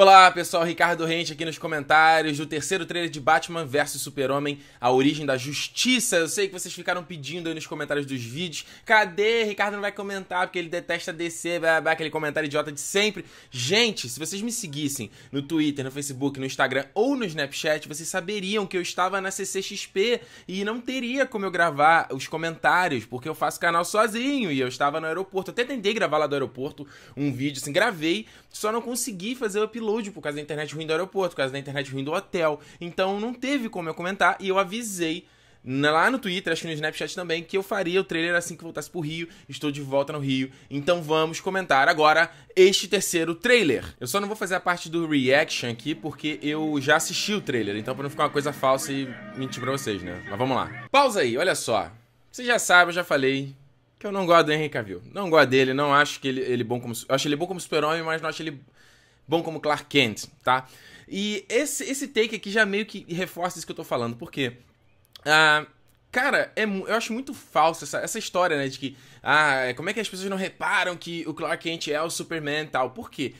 Olá pessoal, Ricardo Rente aqui nos comentários do terceiro trailer de Batman vs Super-Homem, a origem da justiça. Eu sei que vocês ficaram pedindo aí nos comentários dos vídeos. Cadê? Ricardo não vai comentar porque ele detesta DC, blá, blá, aquele comentário idiota de sempre. Gente, se vocês me seguissem no Twitter, no Facebook, no Instagram ou no Snapchat, vocês saberiam que eu estava na CCXP e não teria como eu gravar os comentários, porque eu faço canal sozinho e eu estava no aeroporto. Eu até tentei gravar lá do aeroporto um vídeo, assim, gravei, só não consegui fazer o upload por causa da internet ruim do aeroporto, por causa da internet ruim do hotel. Então não teve como eu comentar e eu avisei lá no Twitter, acho que no Snapchat também, que eu faria o trailer assim que voltasse pro Rio. Estou de volta no Rio. Então vamos comentar agora este terceiro trailer. Eu só não vou fazer a parte do reaction aqui, porque eu já assisti o trailer. Então pra não ficar uma coisa falsa e mentir pra vocês, né? Mas vamos lá. Pausa aí, olha só. Vocês já sabem, eu já falei que eu não gosto do Henry Cavill. Não gosto dele, não acho que ele, ele bom como... Eu acho ele bom como super-homem, mas não acho ele bom como Clark Kent, tá? E esse, esse take aqui já meio que reforça isso que eu tô falando, porque. Uh, ah, Cara, é, eu acho muito falso essa, essa história, né? De que, ah, é, como é que as pessoas não reparam que o Clark Kent é o Superman e tal? Por quê?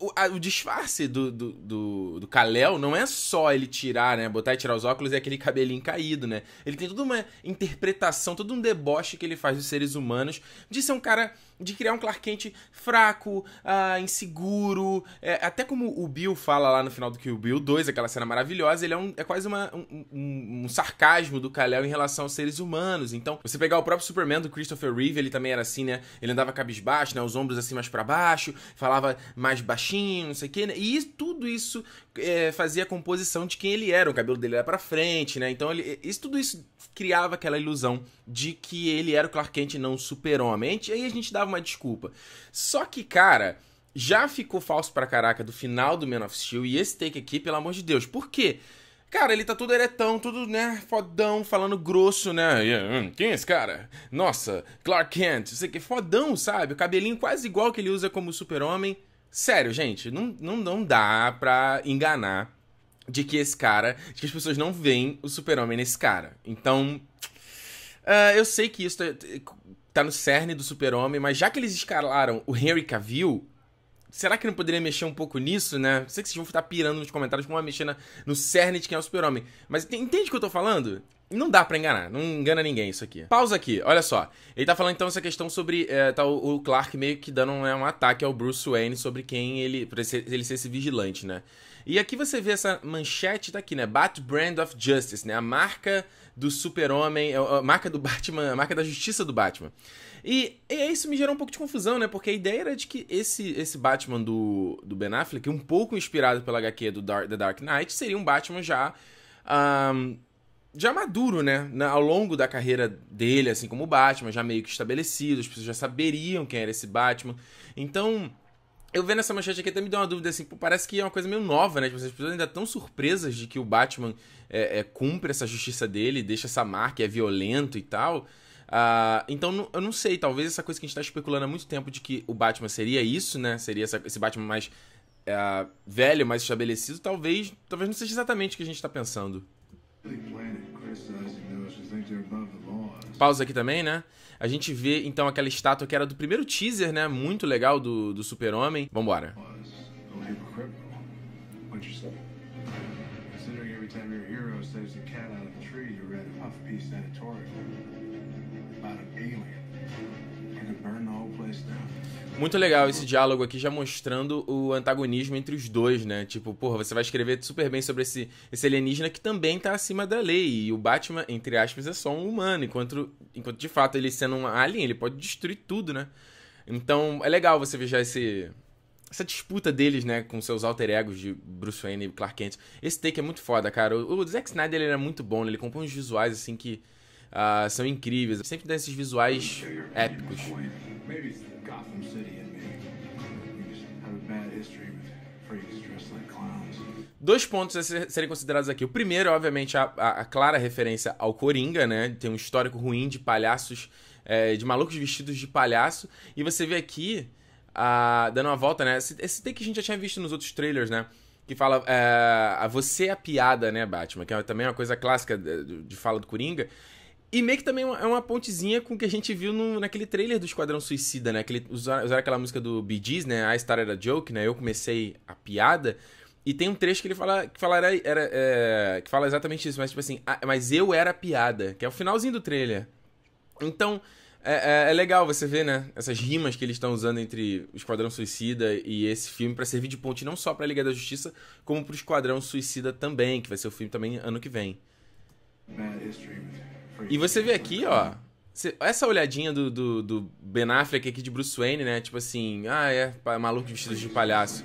O, a, o disfarce do, do, do, do Kal-El não é só ele tirar, né? Botar e tirar os óculos e aquele cabelinho caído, né? Ele tem toda uma interpretação, todo um deboche que ele faz dos seres humanos de ser um cara de criar um Clark Kent fraco, ah, inseguro. É, até como o Bill fala lá no final do Kill Bill 2, aquela cena maravilhosa, ele é, um, é quase uma, um, um, um, sarcasmo do kal em relação aos seres humanos. Então, você pegar o próprio Superman do Christopher Reeve, ele também era assim, né? Ele andava cabisbaixo, né? Os ombros assim mais para baixo, falava mais baixinho, não sei o quê. Né? E tudo isso é, fazia a composição de quem ele era. O cabelo dele era para frente, né? Então, ele, isso, tudo isso criava aquela ilusão de que ele era o Clark Kent e não o super-homem. E aí a gente dava uma desculpa. Só que, cara, já ficou falso pra caraca do final do Man of Steel e esse take aqui, pelo amor de Deus. Por quê? Cara, ele tá todo eretão, tudo, né, fodão, falando grosso, né? Hum, quem é esse cara? Nossa, Clark Kent, sei que, fodão, sabe? O cabelinho quase igual que ele usa como super-homem. Sério, gente, não, não, não dá pra enganar de que esse cara, de que as pessoas não veem o super-homem nesse cara. Então, uh, eu sei que isso tá, tá no cerne do super-homem, mas já que eles escalaram o Henry Cavill, será que não poderia mexer um pouco nisso, né? Sei que vocês vão ficar pirando nos comentários como uma mexendo no cerne de quem é o super-homem, mas entende o que eu tô falando? Não dá para enganar, não engana ninguém isso aqui. Pausa aqui, olha só. Ele tá falando então essa questão sobre. É, tá o, Clark meio que dando um, né, um ataque ao Bruce Wayne sobre quem ele. Pra ele ser esse vigilante, né? E aqui você vê essa manchete daqui, tá né? Bat Brand of Justice, né? A marca do super-homem, é, a marca do Batman, a marca da justiça do Batman. E, e isso me gerou um pouco de confusão, né? Porque a ideia era de que esse, esse Batman do, do Ben Affleck, um pouco inspirado pela HQ do Dark, The Dark Knight, seria um Batman já... Um, já maduro, né? Na, ao longo da carreira dele, assim como o Batman, já meio que estabelecido, as pessoas já saberiam quem era esse Batman. Então, eu vendo essa manchete aqui até me deu uma dúvida, assim, pô, parece que é uma coisa meio nova, né? Tipo, as pessoas ainda estão surpresas de que o Batman é, é, cumpre essa justiça dele, deixa essa marca, é violento e tal. Uh, então, eu não sei, talvez essa coisa que a gente tá especulando há muito tempo de que o Batman seria isso, né? Seria essa, esse Batman mais uh, velho, mais estabelecido, talvez, talvez não seja exatamente o que a gente está pensando. Pausa aqui também, né? A gente vê, então, aquela estátua que era do primeiro teaser, né? Muito legal do, do Super-Homem. Vambora. Was Muito legal esse diálogo aqui, já mostrando o antagonismo entre os dois, né? Tipo, porra, você vai escrever super bem sobre esse, esse alienígena que também tá acima da lei. E o Batman, entre aspas, é só um humano. Enquanto, enquanto de fato ele sendo um alien, ele pode destruir tudo, né? Então é legal você ver já esse, essa disputa deles, né, com seus alter egos de Bruce Wayne e Clark Kent. Esse take é muito foda, cara. O, Zack Snyder ele era muito bom, né? ele compõe uns visuais assim que uh, são incríveis. Sempre dá esses visuais épicos. Gotham City in me. You just have a bad history with Dois pontos a serem considerados aqui. O primeiro, obviamente, a, a, a, clara referência ao Coringa, né? Tem um histórico ruim de palhaços, é, de malucos vestidos de palhaço. E você vê aqui, a, dando uma volta, né? Esse, esse que a gente já tinha visto nos outros trailers, né? Que fala é, você é a piada, né, Batman? Que é também uma coisa clássica de, de fala do Coringa. E meio que também é, é uma pontezinha com o que a gente viu no, naquele trailer do Esquadrão Suicida, né? Aquele, usaram, usaram aquela música do Bee Gees, né? A Star Era Joke, né? Eu comecei a piada. E tem um trecho que ele fala que fala, era, era é, que fala exatamente isso, mas tipo assim, ah, mas eu era a piada, que é o finalzinho do trailer. Então, é, é, é legal você ver, né? Essas rimas que eles estão usando entre o Esquadrão Suicida e esse filme para servir de ponte não só pra Liga da Justiça, como pro Esquadrão Suicida também, que vai ser o filme também ano que vem. Man, e você vê aqui, ó. Essa olhadinha do, do, do Ben Affleck aqui de Bruce Wayne, né? Tipo assim, ah, é maluco vestido de palhaço.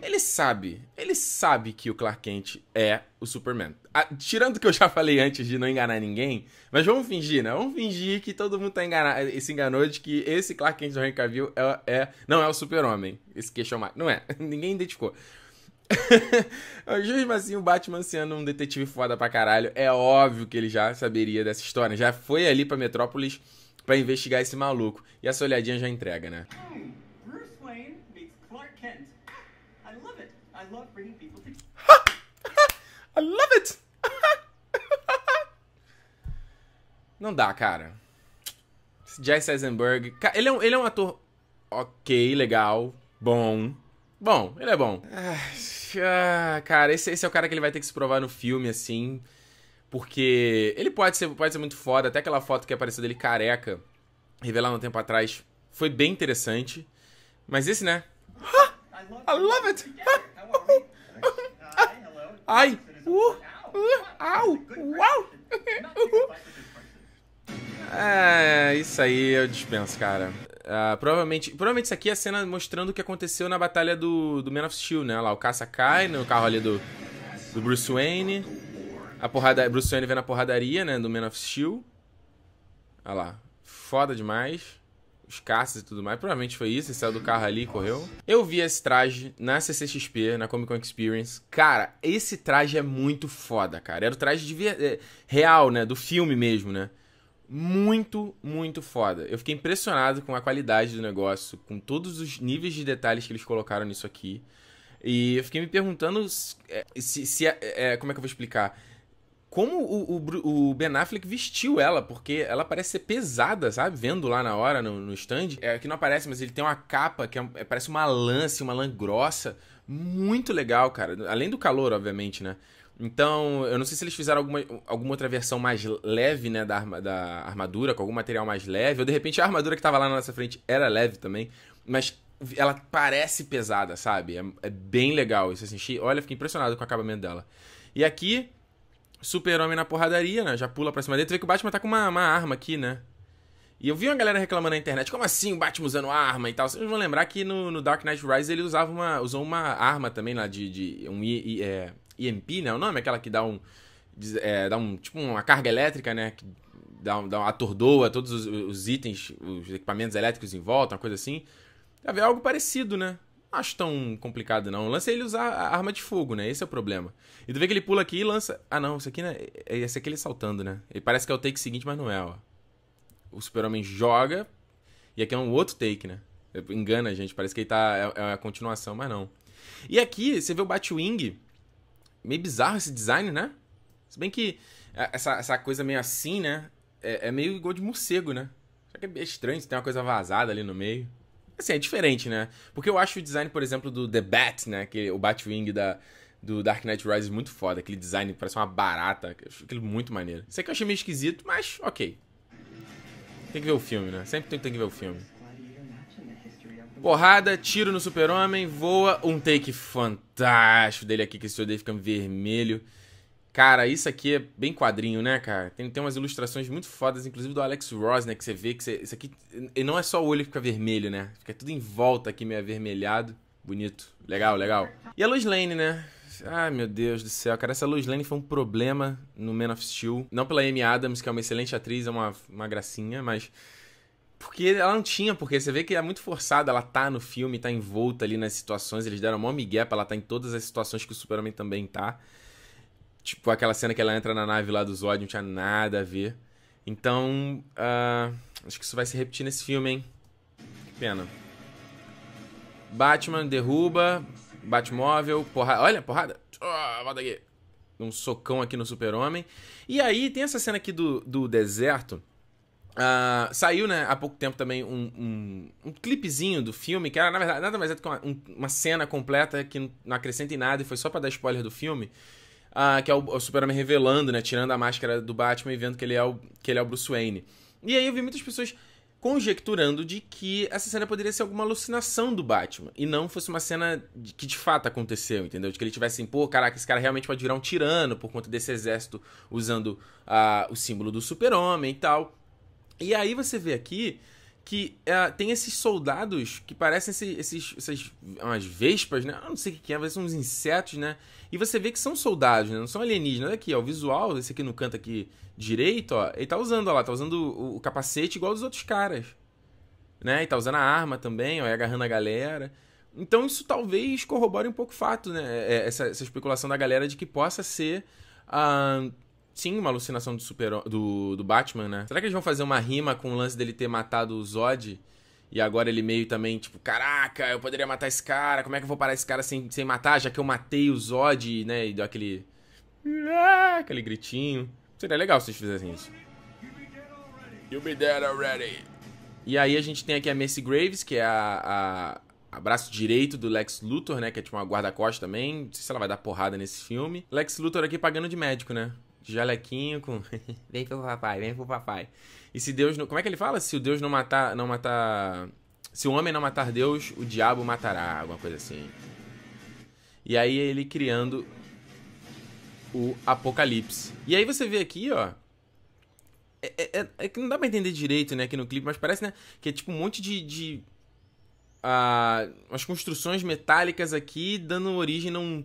Ele sabe, ele sabe que o Clark Kent é o Superman. Ah, tirando o que eu já falei antes de não enganar ninguém, mas vamos fingir, né? Vamos fingir que todo mundo tá enganado, eh, se enganou de que esse Clark Kent do Henry Cavill é, é não é o Super-Homem. Esse queixão mais. Não é. ninguém identificou. Mesmo assim, o Batman sendo um detetive foda pra caralho, é óbvio que ele já saberia dessa história. Né? Já foi ali pra Metrópolis pra investigar esse maluco. E essa olhadinha já entrega, né? I love it. Não dá, cara. Jesse Eisenberg. Ele é, um, ele é um ator ok, legal, bom. Bom, ele é bom. Ai. Ah, cara, esse, esse é o cara que ele vai ter que se provar no filme, assim. Porque ele pode ser, pode ser muito foda. Até aquela foto que apareceu dele careca, revelada um tempo atrás, foi bem interessante. Mas esse, né? I love it! Ai! uh, au! Uau! É, isso aí eu dispenso, cara. Uh, provavelmente, provavelmente isso aqui é a cena mostrando o que aconteceu na batalha do, do Man of Steel, né? Lá o caça cai no carro ali do, do Bruce Wayne. A porrada, Bruce Wayne vem na porradaria, né? Do Man of Steel. Olha lá. Foda demais. Os caças e tudo mais. Provavelmente foi isso. Ele saiu do carro ali e correu. Eu vi esse traje na CCXP, na Comic Con Experience. Cara, esse traje é muito foda, cara. Era o traje de, é, real, né? Do filme mesmo, né? muito, muito foda. Eu fiquei impressionado com a qualidade do negócio, com todos os níveis de detalhes que eles colocaram nisso aqui. E eu fiquei me perguntando é, se. se é, como é que eu vou explicar? Como o, o, o, Ben Affleck vestiu ela, porque ela parece ser pesada, sabe? Vendo lá na hora, no, no stand. É, que não aparece, mas ele tem uma capa que é, é parece uma lã, assim, uma lã grossa. Muito legal, cara. Além do calor, obviamente, né? Então, eu não sei se eles fizeram alguma, alguma outra versão mais leve, né, da, arma, da armadura, com algum material mais leve. Ou de repente a armadura que tava lá na nossa frente era leve também. Mas ela parece pesada, sabe? É, é bem legal isso. Assim, olha, fiquei impressionado com o acabamento dela. E aqui, Super-Homem na porradaria, né? Já pula pra cima dele. Tu vê que o Batman tá com uma, uma arma aqui, né? E eu vi uma galera reclamando na internet, como assim o Batman usando arma e tal? Vocês vão lembrar que no, no Dark Knight Rise ele usava uma, usou uma arma também lá de, de um é, EMP, né? O nome é aquela que dá um. É, dá um. Tipo uma carga elétrica, né? Que dá, dá, atordoa todos os, os, itens, os equipamentos elétricos em volta, uma coisa assim. Deve algo parecido, né? Não acho tão complicado, não. Lança é ele usar a arma de fogo, né? Esse é o problema. E tu vê que ele pula aqui e lança. Ah, não, isso aqui, né? É, é, esse aqui ele saltando, né? Ele parece que é o take seguinte, mas não é, ó. O Super-Homem joga. E aqui é um outro take, né? Engana a gente, parece que ele tá. É, é a continuação, mas não. E aqui, você vê o Batwing meio bizarro esse design, né? Se bem que é, essa, essa coisa meio assim, né? É, é meio igual de morcego, né? Só que é estranho, se tem uma coisa vazada ali no meio. Assim, é diferente, né? Porque eu acho o design, por exemplo, do The Bat, né? Que, o Batwing da, do Dark Knight Rises é muito foda. Aquele design parece uma barata. Aquilo muito maneiro. Isso aqui eu achei meio esquisito, mas ok. Tem que ver o filme, né? Sempre tem que ver o filme. Porrada, tiro no super-homem, voa. Um take fantástico dele aqui, que esse dele fica vermelho. Cara, isso aqui é bem quadrinho, né, cara? Tem, tem umas ilustrações muito fodas, inclusive do Alex Ross, né? Que você vê que você, isso aqui. E não é só o olho que fica vermelho, né? Fica tudo em volta aqui, meio avermelhado. Bonito. Legal, legal. E a Lois Lane, né? Ai, meu Deus do céu, cara, essa Lois Lane foi um problema no Man of Steel. Não pela Amy Adams, que é uma excelente atriz, é uma, uma gracinha, mas porque ela não tinha, porque você vê que é muito forçada, ela tá no filme, tá envolta ali nas situações, eles deram uma migué pra ela tá em todas as situações que o Superman também tá. Tipo, aquela cena que ela entra na nave lá do Zod, não tinha nada a ver. Então, uh, acho que isso vai se repetir nesse filme, hein? Que pena. Batman derruba, Batmóvel, porrada. Olha, porrada. Oh, ah, volta aqui. Um socão aqui no Super-Homem. E aí tem essa cena aqui do, do deserto Uh, saiu, né, há pouco tempo também um, um, um, clipezinho do filme, que era, na verdade, nada mais é do que uma, um, uma cena completa que não acrescenta em nada e foi só para dar spoiler do filme. Uh, que é o, o Superman revelando, né, tirando a máscara do Batman e vendo que ele é o, que ele é o Bruce Wayne. E aí eu vi muitas pessoas conjecturando de que essa cena poderia ser alguma alucinação do Batman e não fosse uma cena de, que de fato aconteceu, entendeu? De que ele tivesse assim, pô, caraca, esse cara realmente pode virar um tirano por conta desse exército usando uh, o símbolo do super-homem e tal. E aí você vê aqui que uh, tem esses soldados que parecem esse, esses, essas umas vespas, né? Eu não sei o que é, mas são uns insetos, né? E você vê que são soldados, né? Não são alienígenas. Olha aqui, ó, o visual, esse aqui no canto aqui direito, ó, ele tá usando, ó lá, tá usando o, o capacete igual dos outros caras. Né? E tá usando a arma também, ó, e agarrando a galera. Então isso talvez corrobore um pouco o fato, né? É, é, essa, essa especulação da galera de que possa ser... Uh, Sim, uma alucinação do, super, do, do Batman, né? Será que eles vão fazer uma rima com o lance dele ter matado o Zod? E agora ele meio também, tipo, caraca, eu poderia matar esse cara, como é que eu vou parar esse cara sem, sem matar, já que eu matei o Zod, né? E deu aquele. Ah", aquele gritinho. Seria legal se eles fizessem isso. You be dead already. E aí a gente tem aqui a Macy Graves, que é a, a, direito do Lex Luthor, né? Que é tipo uma guarda-costas também. Não sei se ela vai dar porrada nesse filme. Lex Luthor aqui pagando de médico, né? Jalequinho com. vem pro papai, vem pro papai. E se Deus não. Como é que ele fala? Se o Deus não matar. Não matar... Se o homem não matar Deus, o diabo matará. Alguma coisa assim. E aí ele criando o Apocalipse. E aí você vê aqui, ó. É, é, é, é que não dá pra entender direito, né, aqui no clipe, mas parece, né, que é tipo um monte de. de uh, umas construções metálicas aqui dando origem a um,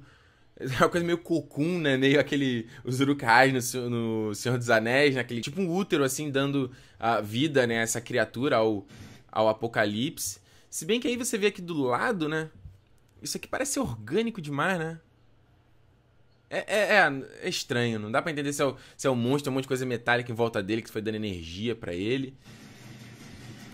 é uma coisa meio cocum, né? Meio aquele. Os urukais no, no Senhor dos Anéis, naquele. Né? Tipo um útero, assim, dando a vida, né? Essa criatura ao, ao apocalipse. Se bem que aí você vê aqui do lado, né? Isso aqui parece orgânico demais, né? É, é, é, é estranho, não dá para entender se é, o, se é um monstro, um monte de coisa metálica em volta dele que foi dando energia para ele.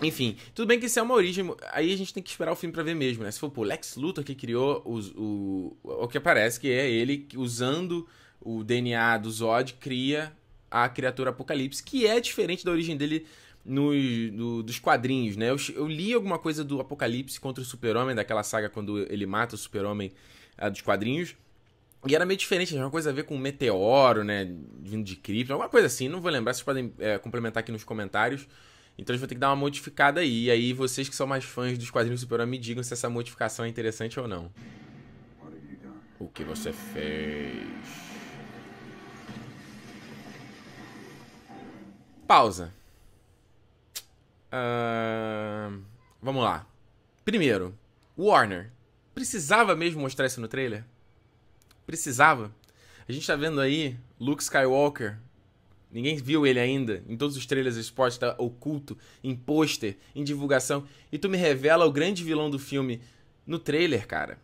Enfim, tudo bem que isso é uma origem. Aí a gente tem que esperar o filme para ver mesmo, né? Se for, pô, Lex Luthor que criou os, o. O que aparece que é ele usando o DNA do Zod, cria a criatura Apocalipse, que é diferente da origem dele no, dos quadrinhos, né? Eu, eu, li alguma coisa do Apocalipse contra o Super-Homem, daquela saga quando ele mata o Super-Homem uh, dos quadrinhos. E era meio diferente, tinha uma coisa a ver com um meteoro, né? Vindo de cripto, alguma coisa assim. Não vou lembrar, vocês podem é, complementar aqui nos comentários. Então gente vai ter que dar uma modificada aí. E aí vocês que são mais fãs dos quadrinhos do me digam se essa modificação é interessante ou não. O que você fez? Pausa. Uh, vamos lá. Primeiro, Warner. Precisava mesmo mostrar isso no trailer? Precisava? A gente tá vendo aí Luke Skywalker Ninguém viu ele ainda. Em todos os trailers esse esporte está oculto, em pôster, em divulgação. E tu me revela o grande vilão do filme no trailer, cara.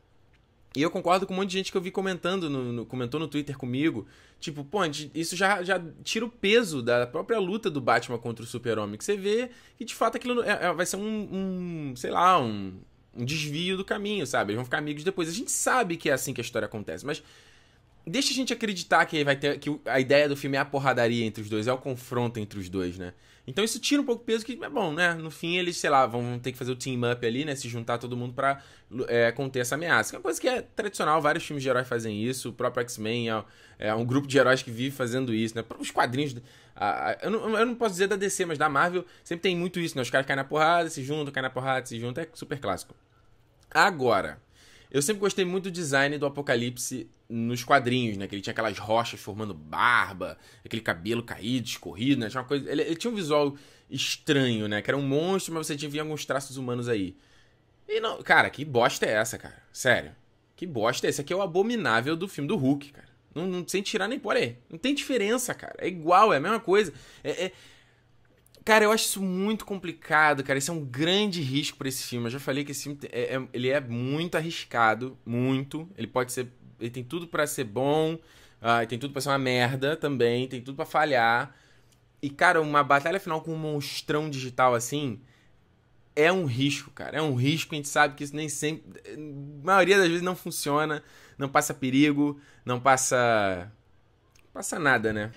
E eu concordo com um monte de gente que eu vi comentando, no, no, comentou no Twitter comigo. Tipo, pô, isso já, já tira o peso da própria luta do Batman contra o Super-Homem. Que você vê que de fato aquilo é, é, vai ser um, um, sei lá, um, um desvio do caminho, sabe? Eles vão ficar amigos depois. A gente sabe que é assim que a história acontece, mas deixa a gente acreditar que vai ter que a ideia do filme é a porradaria entre os dois, é o confronto entre os dois, né? Então isso tira um pouco o peso que é bom, né? No fim eles, sei lá, vão ter que fazer o team up ali, né? Se juntar todo mundo para é, conter essa ameaça. Que é uma coisa que é tradicional, vários filmes de heróis fazem isso. O próprio X-Men é, é, um grupo de heróis que vive fazendo isso, né? Os quadrinhos. A, a, eu, não, eu não posso dizer da DC, mas da Marvel sempre tem muito isso, né? Os caras caem na porrada, se juntam, caem na porrada, se juntam. É super clássico. Agora, eu sempre gostei muito do design do Apocalipse nos quadrinhos, né? Que ele tinha aquelas rochas formando barba, aquele cabelo caído, escorrido, né? Tinha uma coisa... ele, ele tinha um visual estranho, né? Que era um monstro, mas você tinha alguns traços humanos aí. E não, cara, que bosta é essa, cara? Sério. Que bosta é essa? Aqui é o abominável do filme do Hulk, cara. Não, não sem tirar nem por aí. Não tem diferença, cara. É igual, é a mesma coisa. É, é, Cara, eu acho isso muito complicado, cara. Isso é um grande risco para esse filme. Eu já falei que esse filme é, é, ele é muito arriscado, muito. Ele pode ser. Ele tem tudo para ser bom, uh, tem tudo para ser uma merda também, tem tudo para falhar. E, cara, uma batalha final com um monstrão digital assim é um risco, cara. É um risco, a gente sabe que isso nem sempre. A maioria das vezes não funciona, não passa perigo, não passa. Não passa nada, né?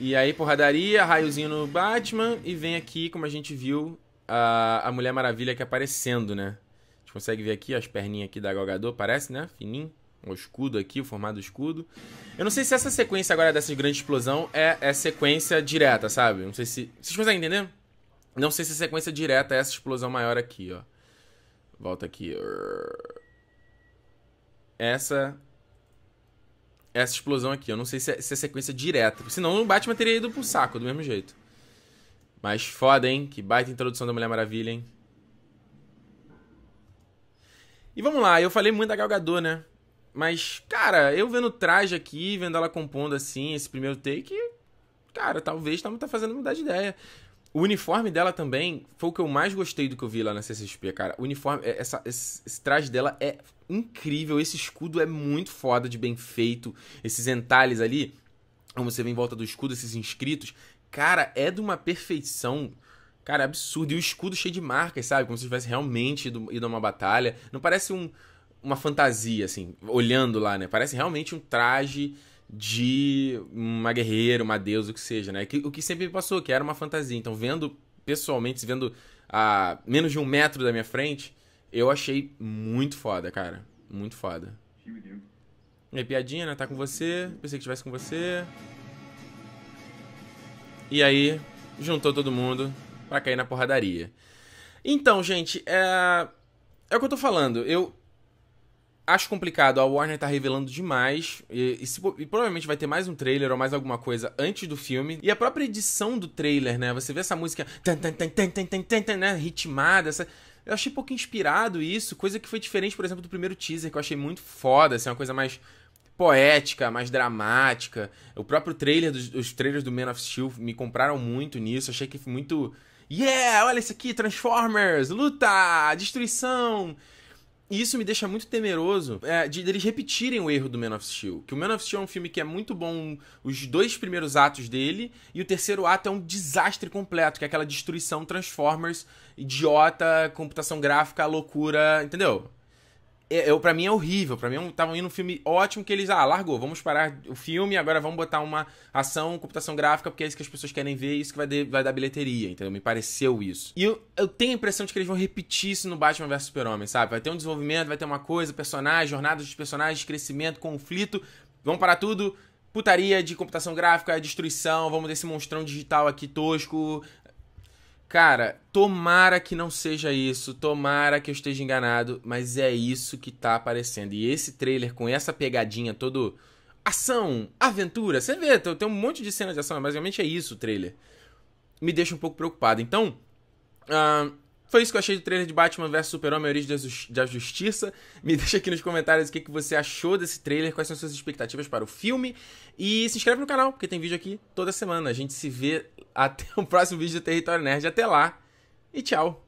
E aí, porradaria, raiozinho no Batman, e vem aqui, como a gente viu, a, a Mulher Maravilha aqui aparecendo, né? A gente consegue ver aqui ó, as perninhas aqui da Galgador, parece, né? Fininho. O escudo aqui, o formato do escudo. Eu não sei se essa sequência agora dessa grande explosão é, é sequência direta, sabe? Não sei se. Vocês conseguem entender? Não sei se é sequência direta é essa explosão maior aqui, ó. Volta aqui. Essa essa explosão aqui. Eu não sei se é, se é sequência direta. Senão o Batman teria ido pro saco, do mesmo jeito. Mas foda, hein? Que baita introdução da Mulher Maravilha, hein? E vamos lá, eu falei muito da Gal Gadot, né? Mas, cara, eu vendo o traje aqui, vendo ela compondo assim, esse primeiro take, cara, talvez tá, tá fazendo mudar de ideia. O uniforme dela também foi o que eu mais gostei do que eu vi lá na CCXP, cara. O uniforme, é, essa, esse, esse traje dela é incrível. Esse escudo é muito foda de bem feito. Esses entalhes ali, como você vê em volta do escudo, esses inscritos. Cara, é de uma perfeição. Cara, absurdo. E o escudo cheio de marcas, sabe? Como se tivesse realmente ido, ido a uma batalha. Não parece um, uma fantasia, assim, olhando lá, né? Parece realmente um traje de uma guerreira, uma deusa, o que seja, né? O que sempre me passou, que era uma fantasia. Então, vendo pessoalmente, vendo a menos de um metro da minha frente, eu achei muito foda, cara. Muito foda. E é aí, piadinha, né? Tá com você. Pensei que tivesse com você. E aí, juntou todo mundo pra cair na porradaria. Então, gente, é. É o que eu tô falando. Eu, acho complicado. A Warner tá revelando demais. E, e, se, e, provavelmente vai ter mais um trailer ou mais alguma coisa antes do filme. E a própria edição do trailer, né? Você vê essa música. Tan, tan, tan, tan, tan, tan, tan, tan né? Ritmada, essa. Eu achei um pouco inspirado isso, coisa que foi diferente, por exemplo, do primeiro teaser, que eu achei muito foda, assim, uma coisa mais poética, mais dramática. O próprio trailer, dos, os trailers do Man of Steel me compraram muito nisso, achei que foi muito... Yeah, olha isso aqui, Transformers, luta, destruição... E isso me deixa muito temeroso é, de eles repetirem o erro do Man of Steel. Que o Man of Steel é um filme que é muito bom, os dois primeiros atos dele, e o terceiro ato é um desastre completo, que é aquela destruição Transformers, idiota, computação gráfica, loucura, entendeu? é, para mim é horrível. Para mim é tava indo um filme ótimo que eles ah, largou, vamos parar o filme, agora vamos botar uma ação, computação gráfica, porque é isso que as pessoas querem ver, isso que vai, de, vai dar bilheteria, entendeu? Me pareceu isso. E eu, eu tenho a impressão de que eles vão repetir isso no Batman vs Super-Homem, sabe? Vai ter um desenvolvimento, vai ter uma coisa, personagem, jornadas dos personagens, crescimento, conflito, vamos parar tudo, putaria de computação gráfica, destruição, vamos desse monstrão digital aqui tosco, Cara, tomara que não seja isso, tomara que eu esteja enganado, mas é isso que tá aparecendo. E esse trailer com essa pegadinha todo ação, aventura, você vê, tem um monte de cenas de ação, mas realmente é isso o trailer. Me deixa um pouco preocupado. Então, uh, foi isso que eu achei do trailer de Batman vs Super-Homem Origem da Justiça. Me deixa aqui nos comentários o que, que você achou desse trailer, quais são suas expectativas para o filme. E se inscreve no canal, porque tem vídeo aqui toda semana. A gente se vê até o próximo vídeo do Território Nerd. Até lá e tchau.